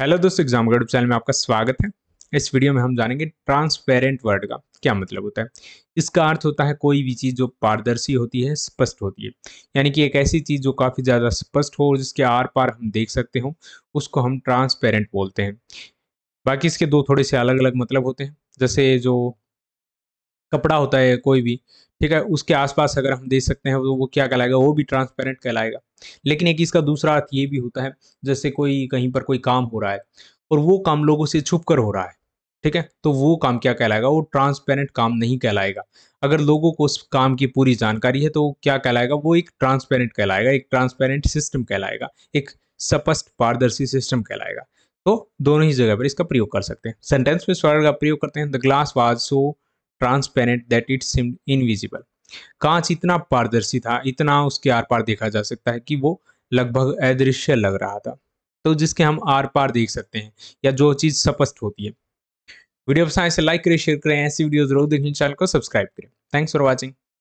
hello दोस्तों exam गढ़ channel में आपका स्वागत है इस वीडियो में हम जानेंगे ट्रांसपेरेंट वर्ड का क्या मतलब होता है इसका अर्थ होता है कोई भी चीज़ जो पारदर्शी होती है स्पष्ट होती है यानी कि एक ऐसी चीज़ जो काफ़ी ज़्यादा स्पष्ट हो और जिसके आर पार हम देख सकते हो उसको हम ट्रांसपेरेंट बोलते हैं बाकी इसके दो थोड़े से अलग अलग मतलब होते हैं जैसे जो कपड़ा होता है कोई भी ठीक है उसके आसपास अगर हम देख सकते हैं तो वो क्या कहलाएगा वो भी ट्रांसपेरेंट कहलाएगा लेकिन एक इसका दूसरा अर्थ ये भी होता है जैसे कोई कहीं पर कोई काम हो रहा है और वो काम लोगों से छुप कर हो रहा है ठीक है तो वो काम क्या कहलाएगा वो ट्रांसपेरेंट काम नहीं कहलाएगा अगर लोगों को उस काम की पूरी जानकारी है तो क्या कहलाएगा वो एक ट्रांसपेरेंट कहलाएगा एक ट्रांसपेरेंट सिस्टम कहलाएगा एक स्पष्ट पारदर्शी सिस्टम कहलाएगा तो दोनों ही जगह पर इसका प्रयोग कर सकते हैं सेंटेंस में स्वर का प्रयोग करते हैं the glass was so transparent that it seemed invisible कांच इतना पारदर्शी था इतना उसके आर पार देखा जा सकता है कि वो लगभग अदृश्य लग रहा था तो जिसके हम आर पार देख सकते हैं या जो चीज़ स्पष्ट होती है वीडियो पसंद से तो लाइक करें शेयर करें ऐसी वीडियो जरूर देखें चैनल को सब्सक्राइब करें थैंक्स फॉर वॉचिंग